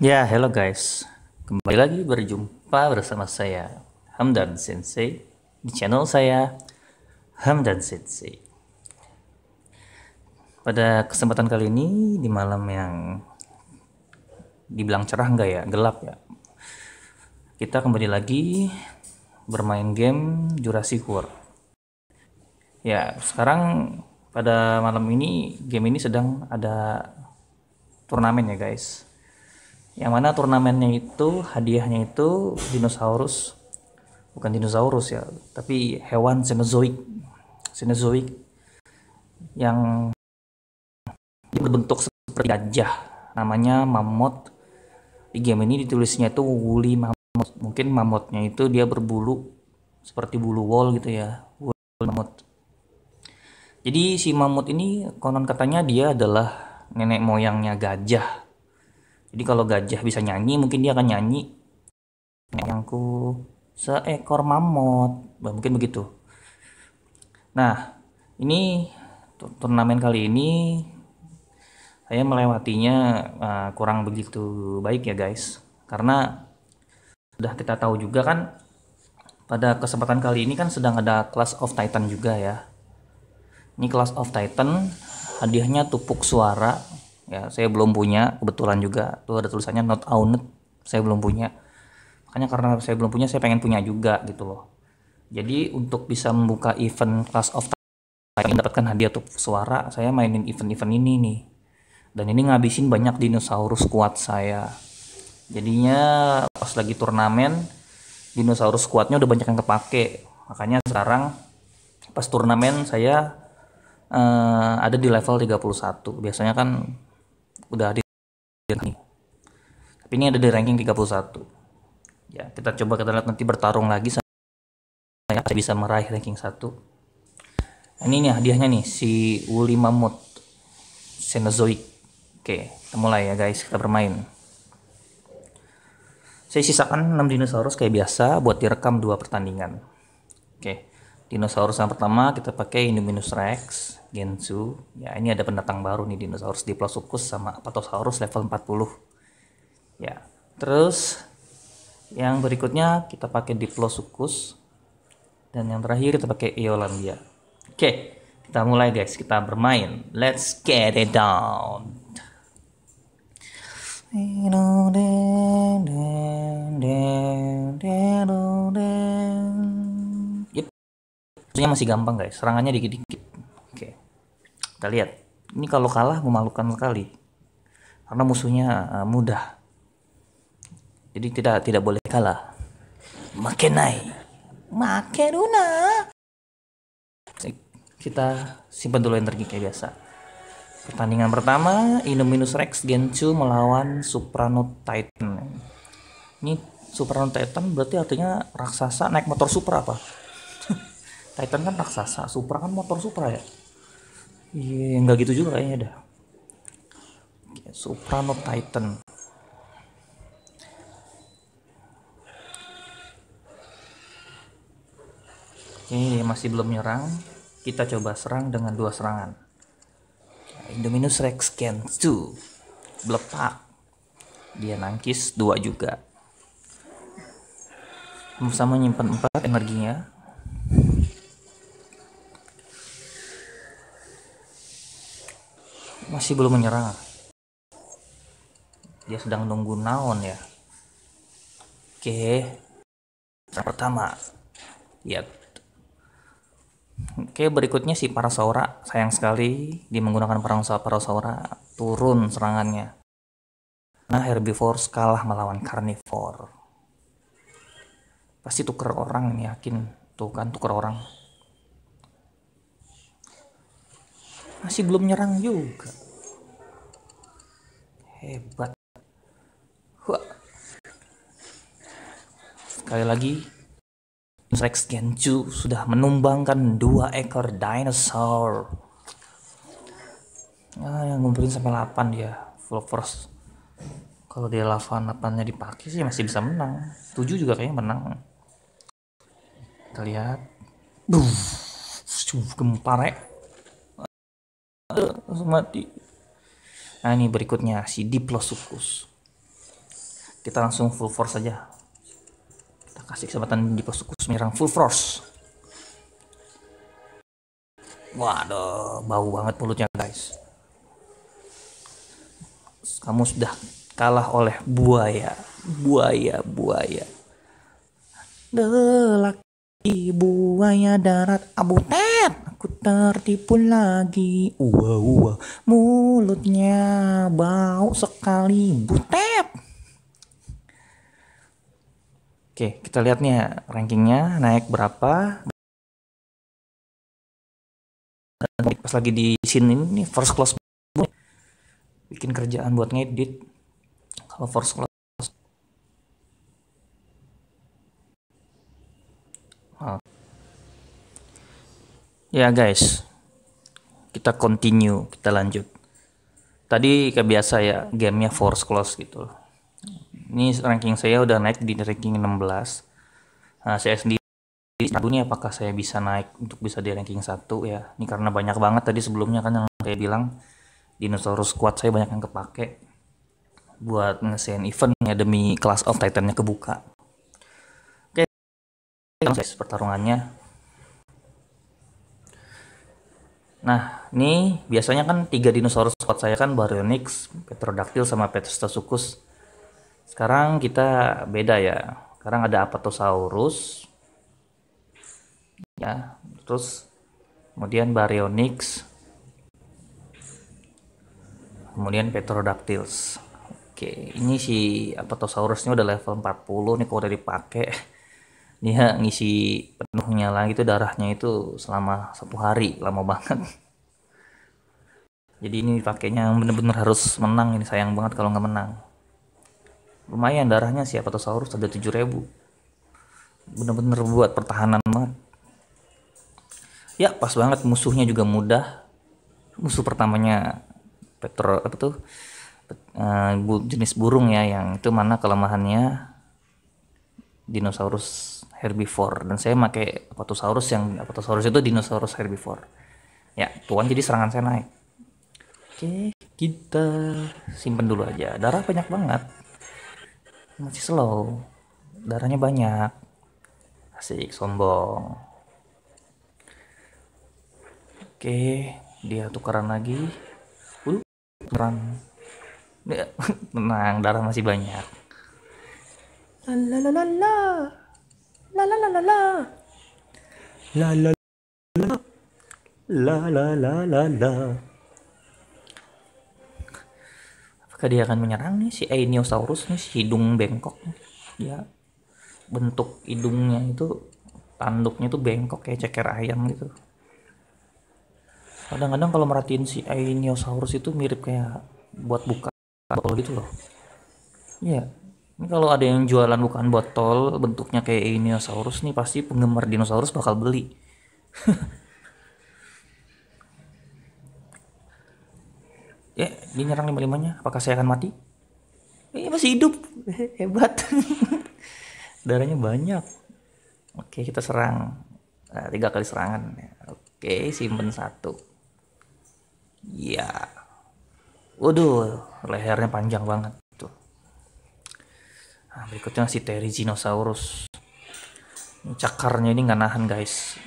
Ya, hello guys. Kembali lagi berjumpa bersama saya Hamdan Sensei di channel saya Hamdan Sensei. Pada kesempatan kali ini di malam yang dibilang cerah nggak ya, gelap ya. Kita kembali lagi bermain game Jurassic World. Ya, sekarang pada malam ini game ini sedang ada turnamen ya guys yang mana turnamennya itu hadiahnya itu dinosaurus bukan dinosaurus ya tapi hewan cenozoik cenozoik yang berbentuk seperti gajah namanya mammoth di game ini ditulisnya itu wuli mammoth mungkin mammothnya itu dia berbulu seperti bulu wol gitu ya wuli mammoth jadi si mammoth ini konon katanya dia adalah nenek moyangnya gajah jadi kalau gajah bisa nyanyi, mungkin dia akan nyanyi sayangku seekor mamut. mungkin begitu. Nah, ini turnamen kali ini saya melewatinya uh, kurang begitu baik ya guys. Karena sudah kita tahu juga kan pada kesempatan kali ini kan sedang ada Class of Titan juga ya. Ini Class of Titan hadiahnya tupuk suara ya saya belum punya kebetulan juga tuh ada tulisannya not owned saya belum punya makanya karena saya belum punya saya pengen punya juga gitu loh jadi untuk bisa membuka event class of time dapatkan hadiah tuh suara saya mainin event-event ini nih dan ini ngabisin banyak dinosaurus kuat saya jadinya pas lagi turnamen dinosaurus kuatnya udah banyak yang kepake makanya sekarang pas turnamen saya uh, ada di level 31 biasanya kan udah ada di ranking. Tapi ini ada di ranking 31. Ya, kita coba kita lihat nanti bertarung lagi saya bisa meraih ranking 1. Nah, ini nih hadiahnya nih si Wuli Mammoth Cenozoic. Oke, kita mulai ya guys, kita bermain. Saya sisakan 6 dinosaurus kayak biasa buat direkam dua pertandingan. Oke. Dinosaurus yang pertama kita pakai Indominus Rex. Gensu. Ya, ini ada pendatang baru nih dinosaurus Diplodocus sama Apatosaurus level 40. Ya. Terus yang berikutnya kita pakai Diplodocus dan yang terakhir kita pakai Eolandia. Oke, kita mulai guys, kita bermain. Let's get it down. Yep. Maksudnya masih gampang guys, serangannya dikit-dikit. Kita lihat. Ini kalau kalah memalukan sekali. Karena musuhnya uh, mudah. Jadi tidak tidak boleh kalah. Makenai. Makeruna. Kita simpan dulu energi kayak biasa. Pertandingan pertama Inuminus Rex gencu melawan Suprano Titan. Ini Suprano Titan berarti artinya raksasa naik motor super apa? Titan kan raksasa, Supra kan motor super ya. Iya, yeah, nggak gitu juga kayaknya dah. Okay, Soprano Titan. Oke, okay, masih belum nyerang. Kita coba serang dengan dua serangan. Indominus Rex Scan 2. blepak. Dia nangkis dua juga. Sama nyimpan empat energinya. masih belum menyerang dia sedang nunggu naon ya oke okay. pertama lihat ya. oke berikutnya si parasaura sayang sekali dia menggunakan perang parasaura parasaura turun serangannya nah herbivore kalah melawan carnivore pasti tuker orang nih yakin tuh kan tuker orang masih belum nyerang juga hebat Wah. sekali lagi Rex Genju sudah menumbangkan dua ekor dinosaur ah, yang ngumpulin sampai 8 dia full force kalau dia lava napannya dipakai sih masih bisa menang 7 juga kayaknya menang kita lihat Buh, gempar ya mati Nah ini berikutnya si Diplosuchus. Kita langsung full force saja. Kita kasih kesempatan Diplosuchus menyerang full force. Waduh, bau banget mulutnya guys. Kamu sudah kalah oleh buaya, buaya, buaya. Lelaki buaya darat abu teh. Aku tertipu lagi. Uwa uwa. Mulutnya bau sekali. Butet. Oke, kita lihat nih ya rankingnya naik berapa. Dan pas lagi di sini ini first close, bikin kerjaan buat ngedit. Kalau first close Ya guys, kita continue, kita lanjut. Tadi kayak biasa ya, gamenya force close gitu. Ini ranking saya udah naik di ranking 16. Nah, saya sendiri ragu nih apakah saya bisa naik untuk bisa di ranking 1 ya. Ini karena banyak banget tadi sebelumnya kan yang saya bilang dinosaurus kuat saya banyak yang kepake buat ngesain event ya demi Class of Titannya kebuka. Oke, okay. guys, pertarungannya Nah, ini biasanya kan tiga dinosaurus squad saya kan Baryonyx, Petrodactyl sama Petrostacosaurus. Sekarang kita beda ya. Sekarang ada Apatosaurus. Ya, terus kemudian Baryonyx. Kemudian Petrodactyls. Oke, ini si Apatosaurusnya udah level 40 nih kalau udah dipakai dia ngisi penuhnya lagi itu darahnya itu selama satu hari lama banget jadi ini pakainya bener-bener harus menang ini sayang banget kalau nggak menang lumayan darahnya sih saurus ada 7000 bener-bener buat pertahanan banget ya pas banget musuhnya juga mudah musuh pertamanya petro apa tuh eh, jenis burung ya yang itu mana kelemahannya dinosaurus herbivore dan saya pakai apatosaurus yang apatosaurus itu dinosaurus herbivore ya tuan jadi serangan saya naik oke kita simpen dulu aja darah banyak banget masih slow darahnya banyak asik sombong oke dia tukaran lagi uh tukeran tenang darah masih banyak la la la la La la la la la. La la la. La la la la la. Apakah dia akan menyerang nih si Aeneosaurus nih si hidung bengkok? Ya, bentuk hidungnya itu tanduknya itu bengkok kayak ceker ayam gitu. Kadang-kadang kalau merhatiin si Aeneosaurus itu mirip kayak buat buka botol gitu loh. Iya. Yeah ini kalau ada yang jualan bukan botol bentuknya kayak dinosaurus, nih pasti penggemar dinosaurus bakal beli. ya, dia nyerang lima limanya. Apakah saya akan mati? Eh, masih hidup. Hebat. Darahnya banyak. Oke, kita serang. Nah, tiga kali serangan. Oke, simpen satu. Iya. Waduh, lehernya panjang banget. Nah, berikutnya si Terizinosaurus. Cakarnya ini nggak nahan guys.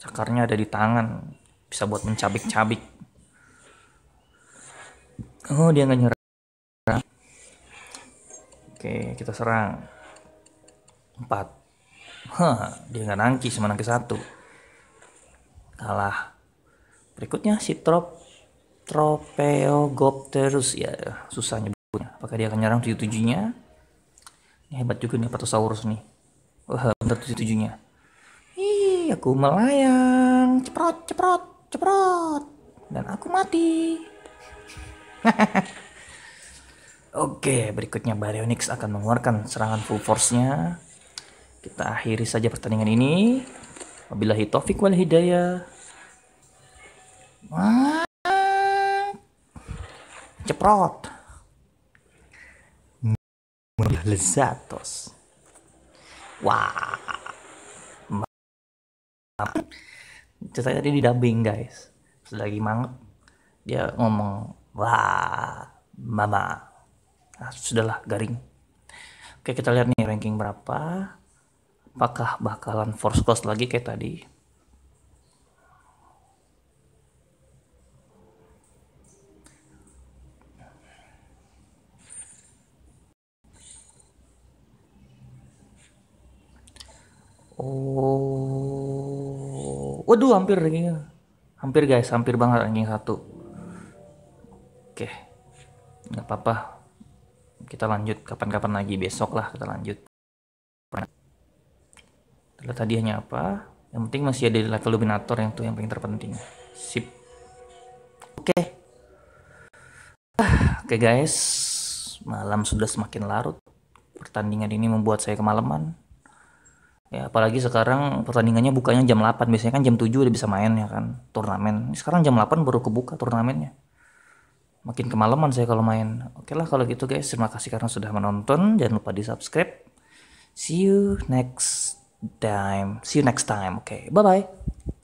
Cakarnya ada di tangan, bisa buat mencabik-cabik. Oh dia nggak nyerang. Oke kita serang. Empat. Hah, dia nggak nangki, cuma nangki satu. Kalah. Berikutnya si Trop Tropeogopterus ya susahnya Apakah dia akan nyerang 77-nya? Ini hebat juga nih Patosaurus nih. Wah, bentar 77-nya. Ih, aku melayang. Ceprot, ceprot, ceprot. Dan aku mati. Oke, berikutnya Baryonyx akan mengeluarkan serangan full force-nya. Kita akhiri saja pertandingan ini. Wabillahi taufik wal hidayah. Ceprot lezat Tos, Wah. Ceritanya tadi di dubbing guys. selagi lagi dia ngomong wah mama. Nah, sudahlah garing. Oke kita lihat nih ranking berapa. Apakah bakalan force close lagi kayak tadi? Oh, waduh hampir kayaknya. Hampir guys, hampir banget anjing satu. Oke, nggak apa-apa. Kita lanjut kapan-kapan lagi besok lah kita lanjut. Tadi hanya apa? Yang penting masih ada level Luminator yang tuh yang paling terpenting. Sip. Oke. Okay. Ah, Oke okay guys, malam sudah semakin larut. Pertandingan ini membuat saya kemalaman. Ya, apalagi sekarang pertandingannya bukanya jam 8. Biasanya kan jam 7 udah bisa main ya kan, turnamen. Sekarang jam 8 baru kebuka turnamennya. Makin kemalaman saya kalau main. Oke lah kalau gitu guys, terima kasih karena sudah menonton. Jangan lupa di subscribe. See you next time. See you next time. Oke, okay, bye-bye.